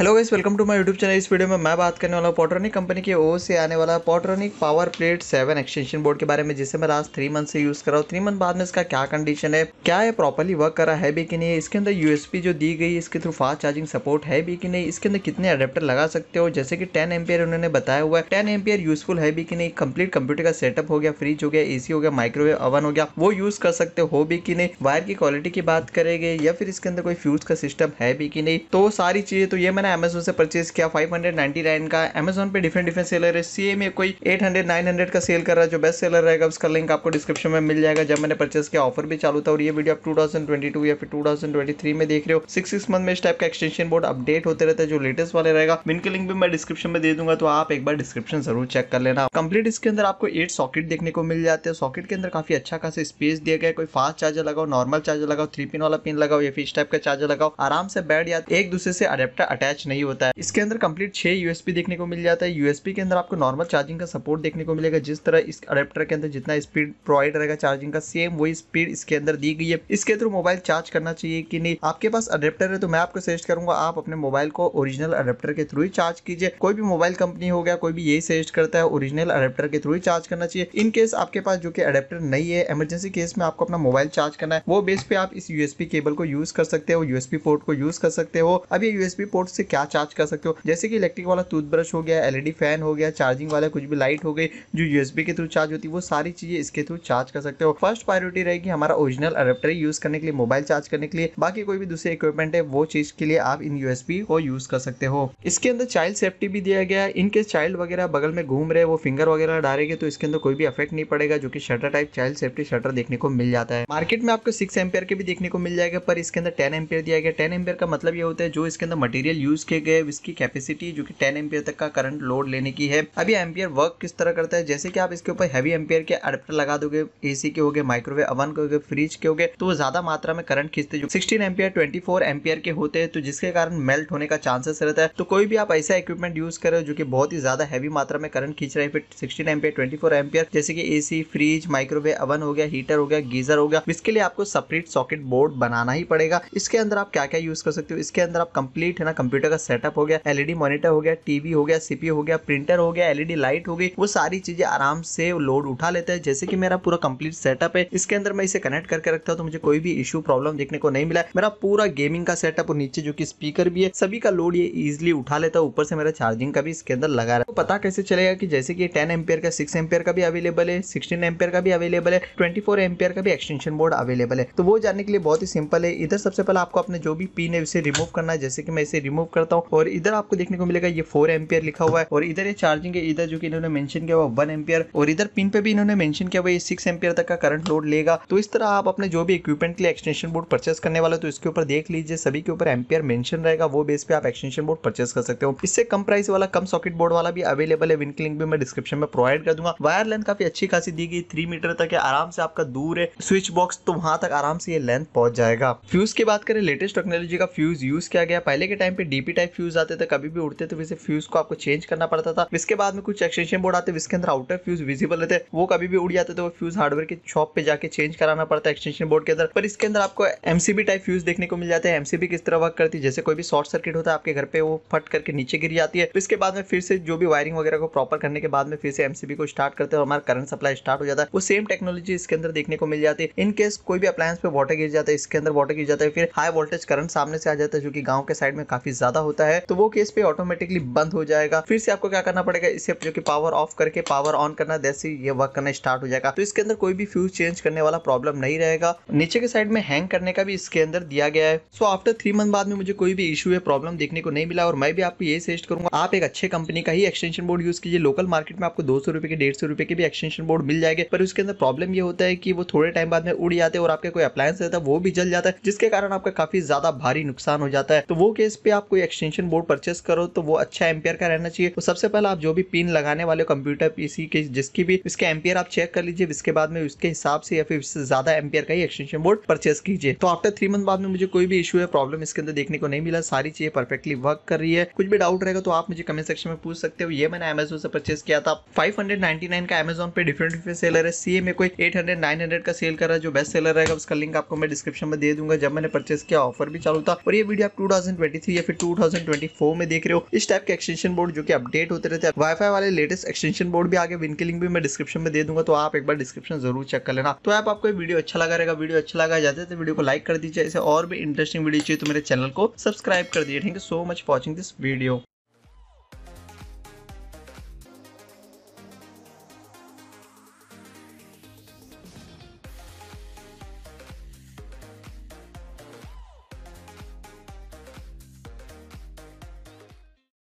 hello guys welcome to my YouTube channel इस video में मैं बात करने वाला हूँ पॉट्रॉनिक कंपनी के ओ से आने वाला Portronics power plate seven extension board के बारे में जिसे मैं लास्ट थ्री मंथ से यूज़ कर रहा हूँ थ्री मंथ बाद में इसका क्या कंडीशन है क्या ये प्रॉपरली वर्क कर रहा है भी कि नहीं इसके अंदर यूएसपी जो दी गई इसके थ्रू फास्ट चार्जिंग सपोर्ट है भी कि नहीं इसके अंदर कितने अडेप्टर लगा सकते हो जैसे कि टेन एम्पियर उन्होंने बताया हुआ है टेन एम्पियर यूजफुल है भी कि नहीं कंप्लीट कंप्यूटर का सेटअप हो गया फ्रिज हो गया एसी हो गया माइक्रोवेव ओवन हो गया वो यूज़ कर सकते हो भी कि नहीं वायर की क्वालिटी की बात करेंगे या फिर इसके अंदर कोई फ्यूज का सिस्टम है भी कि नहीं तो सारी चीज़ें तो ये मैंने मैंने अमेजोन से परचेज किया 599 का अमेजोन पे डिफरेंट डिफरेंट सेलर है सेम ये कोई 800 900 का सेल कर रहा है जो बेस्ट सेलर रहेगा उसका लिंक आपको डिस्क्रिप्शन में मिल जाएगा जब मैंने परचेज किया ऑफर भी चालू था और ये वीडियो आप टू या फिर टू में देख रहे हो सिक्स सिक्स मंथ में इस टाइप का एक्सटेंशन बोर्ड अपडेट होते रहते हैं जो लेटेस्ट वाले रहेगा इनके लिंक भी मैं डिस्क्रिप्शन में दे दूंगा तो आप एक बार डिस्क्रिप्शन जरूर चेक कर लेना कंप्लीट इसके अंदर आपको एट सॉकेट देखने को मिल जाते हैं सॉकेट के अंदर काफी अच्छा खासा स्पेस दिया गया कोई फास्ट चार्जर लगाओ नॉर्मल चार्जर लगाओ थ्री पिन वाला पिन लगाओ या फिर इस टाइप का चार्जर लगाओ आराम से बैठ या एक दूसरे से अडेप्टर अटैच अटैच नहीं होता है इसके अंदर कंप्लीट छह यूएसपी देखने को मिल जाता है यूएसपी के अंदर आपको नॉर्मल चार्जिंग का सपोर्ट देखने को मिलेगा जिस तरह इस अडेप्टर के अंदर जितना स्पीड प्रोवाइड रहेगा चार्जिंग का सेम वही स्पीड इसके अंदर दी गई है इसके थ्रू मोबाइल चार्ज करना चाहिए कि नहीं आपके पास अडेप्टर है तो मैं आपको सजेस्ट करूंगा आप अपने मोबाइल को ओरिजिनल अडेप्टर के थ्रू ही चार्ज कीजिए कोई भी मोबाइल कंपनी हो गया कोई भी यही सजेस्ट करता है ओरिजिनल अडेप्टर के थ्रू ही चार्ज करना चाहिए इन केस आपके पास जो कि अडेप्टर नहीं है इमरजेंसी केस में आपको अपना मोबाइल चार्ज करना है वो बेस पे आप इस यूएसपी केबल को यूज कर सकते हो यूएसपी पोर्ट को यूज कर सकते हो अब ये यूएसपी पोर्ट से क्या चार्ज कर सकते हो जैसे कि इलेक्ट्रिक वाला टूथब्रश हो गया एलईडी फैन e हो गया चार्जिंग वाला कुछ भी लाइट हो गई जो यूएसबी के थ्रू चार्ज होती है वो सारी चीजें इसके थ्रू चार्ज कर सकते हो फर्स्ट प्रायोरिटी रहेगी हमारा ओरिजिनल अडेप्टर यूज करने के लिए मोबाइल चार्ज करने के लिए बाकी कोई भी दूसरे इक्विपमेंट है वो चीज के लिए आप इन यूएसबी को यूज कर सकते हो इसके अंदर चाइल्ड सेफ्टी भी दिया गया इनके चाइल्ड वगैरह बगल में घूम रहे वो फिंगर वगैरह डालेंगे तो इसके अंदर कोई भी अफेक्ट नहीं पड़ेगा जो की shutter type child safety shutter देखने को मिल जाता है मार्केट में आपको सिक्स एमपियर के भी देखने को मिल जाएगा पर इसके अंदर टेन एमपियर दिया गया टेन एम्पियर का मतलब ये होता है जो इसके अंदर मटेरियल यूज किए गए इसकी कैपेसिटी जो कि 10 एम्पियर तक का करंट लोड लेने की है अभी एम्पियर वर्क किस तरह करता है जैसे कि आप इसके ऊपर हैवी एम्पियर के अडेप्टर लगा दोगे एसी के हो गए माइक्रोवेव अवन के हो गए फ्रिज के हो गए तो वो ज्यादा मात्रा में करंट खींचते जो सिक्सटीन एम्पियर ट्वेंटी फोर के होते हैं तो जिसके कारण मेल्ट होने का चांसेस रहता है तो कोई भी आप ऐसा इक्विपमेंट यूज करें जो कि बहुत ही ज्यादा हैवी मात्रा में करंट खींच रहे हैं फिर सिक्सटीन एम्पियर ट्वेंटी फोर जैसे कि एसी फ्रिज माइक्रोवेव अवन हो गया हीटर हो गया गीजर हो गया इसके लिए आपको सपरेट सॉकेट बोर्ड बनाना ही पड़ेगा इसके अंदर आप क्या क्या यूज कर सकते हो इसके अंदर आप कंप्लीट है ना कंप्यूटर कंप्यूटर का सेटअप हो गया एलईडी मॉनिटर e हो गया टीवी हो गया सीपी हो गया प्रिंटर हो गया एलईडी लाइट e हो गई वो सारी चीजें आराम से लोड उठा लेता है जैसे कि मेरा पूरा कंप्लीट सेटअप है इसके अंदर मैं इसे कनेक्ट करके रखता हूँ तो मुझे कोई भी इशू प्रॉब्लम देखने को नहीं मिला मेरा पूरा गेमिंग का सेटअप और नीचे जो की स्पीकर भी है सभी का लोड ये इजिली उठा लेता है ऊपर से मेरा चार्जिंग का भी इसके अंदर लगा रहा है तो पता कैसे चलेगा की जैसे की टेन एमपियर का सिक्स एमपियर का भी अवेलेबल है सिक्सटीन एमपियर का भी अवेलेबल है ट्वेंटी फोर एमपियर का भी एक्सटेंशन बोर्ड अवेलेबल है तो वो जानने के लिए बहुत ही सिंपल है इधर सबसे पहले आपको अपने जो भी पिन है उसे रिमूव करना है जैसे कि मैं इसे रिमूव करता हूँ और इधर आपको देखने को मिलेगा ये फोर एम्पियर लिखा हुआ है और इधर ये चार्जिंग है इधर जो कि इन्होंने मेंशन किया हुआ वन एम्पियर और इधर पिन पे भी इन्होंने मेंशन किया हुआ ये सिक्स एम्पियर तक का करंट लोड लेगा तो इस तरह आप अपने जो भी इक्विपमेंट के लिए एक्सटेंशन बोर्ड परचेस करने वाले तो इसके ऊपर देख लीजिए सभी के ऊपर एम्पियर मेंशन रहेगा वो बेस पे आप एक्सटेंशन बोर्ड परचेस कर सकते हो इससे कम प्राइस वाला कम सॉकेट बोर्ड वाला भी अवेलेबल है विनकी लिंक भी मैं डिस्क्रिप्शन में प्रोवाइड कर दूंगा वायर लेंथ काफी अच्छी खासी दी गई थ्री मीटर तक है आराम से आपका दूर है स्विच बॉक्स तो वहां तक आराम से ये लेंथ पहुंच जाएगा फ्यूज की बात करें लेटेस्ट टेक्नोलॉजी का फ्यूज यूज किया गया पहले के टाइम पे डी डीपी टाइप फ्यूज आते थे कभी भी उड़ते थे वैसे फ्यूज को आपको चेंज करना पड़ता था इसके बाद में कुछ एक्सटेंशन बोर्ड आते जिसके अंदर आउटर फ्यूज विजिबल रहते वो कभी भी उड़ जाते थे तो वो फ्यूज हार्डवेयर के शॉप पे जाके चेंज कराना पड़ता है एक्सटेंशन बोर्ड के अंदर पर इसके अंदर आपको एमसीबी टाइप फ्यूज देखने को मिल जाते हैं एमसीबी किस तरह वर्क करती है जैसे कोई भी शॉर्ट सर्किट होता है आपके घर पे वो फट करके नीचे गिर जाती है इसके बाद में फिर से जो भी वायरिंग वगैरह को प्रॉपर करने के बाद में फिर से एमसीबी को स्टार्ट करते हैं हमारा करंट सप्लाई स्टार्ट हो जाता है वो सेम टेक्नोलॉजी इसके अंदर देखने को मिल जाती है इनकेस कोई भी अप्लायंस पे वाटर गिर जाता है इसके अंदर वाटर गिर जाता है फिर हाई वोल्टेज करंट सामने से आ जाता है जो कि गाँव के साइड में काफी ज्यादा ज्यादा होता है तो वो केस पे ऑटोमेटिकली बंद हो जाएगा फिर से आपको क्या करना पड़ेगा इसे जो कि पावर ऑफ करके पावर ऑन करना जैसे ये वर्क करना स्टार्ट हो जाएगा तो इसके अंदर कोई भी फ्यूज चेंज करने वाला प्रॉब्लम नहीं रहेगा नीचे के साइड में हैंग करने का भी इसके अंदर दिया गया है सो आफ्टर थ्री मंथ बाद में मुझे कोई भी इशू या प्रॉब्लम देखने को नहीं मिला और मैं भी आपको ये सजेस्ट करूंगा आप एक अच्छे कंपनी का ही एक्सटेंशन बोर्ड यूज कीजिए लोकल मार्केट में आपको दो सौ रुपए के डेढ़ सौ रुपए के भी एक्सटेंशन बोर्ड मिल जाएंगे पर उसके अंदर प्रॉब्लम यह होता है कि वो थोड़े टाइम बाद में उड़ जाते हैं और आपके कोई अप्लायंस रहता है वो भी जल जाता है जिसके कारण आपका काफी ज्यादा भारी नुकसान हो जाता है तो वो केस पे आपको कोई एक्सटेंशन बोर्ड परचेस करो तो वो अच्छा एम्पियर का रहना चाहिए तो सबसे पहले आप जो भी पिन लगाने वाले कंप्यूटर पीसी के जिसकी भी इसके एम्पियर आप चेक कर लीजिए इसके बाद में उसके हिसाब से या फिर इससे ज्यादा एम्पियर का ही एक्सटेंशन बोर्ड परचेस कीजिए तो आफ्टर थ्री मंथ बाद में मुझे कोई भी इशू है प्रॉब्लम इसके अंदर देखने को नहीं मिला सारी चीजें परफेक्टली वर्क कर रही है कुछ भी डाउट रहेगा तो आप मुझे कमेंट सेक्शन में पूछ सकते हो ये मैंने अमेजोन से परचेस किया था फाइव का अमेजोन पे डिफरेंट डिफरेंट सेलर है सी में कोई एट हंड्रेड का सेल कर रहा है जो बेस्ट सेलर रहेगा उसका लिंक आपको मैं डिस्क्रिप्शन में दे दूंगा जब मैंने परचेस किया ऑफर भी चालू था और ये वीडियो आप टू या फिर टू 2024 में देख रहे हो इस टाइप के एक्सटेंशन बोर्ड जो कि अपडेट होते रहते हैं वाईफाई वाले लेटेस्ट एक्सटेंशन बोर्ड भी आगे विन के लिंक भी मैं डिस्क्रिप्शन में दे दूंगा तो आप एक बार डिस्क्रिप्शन जरूर चेक कर लेना तो आप आपको वीडियो अच्छा लगा रहेगा वीडियो अच्छा लगा जाते तो वीडियो को लाइक कर दीजिए ऐसे और भी इंटरेस्टिंग वीडियो चाहिए तो मेरे चैनल को सब्सक्राइब कर दीजिए thank you so much watching this video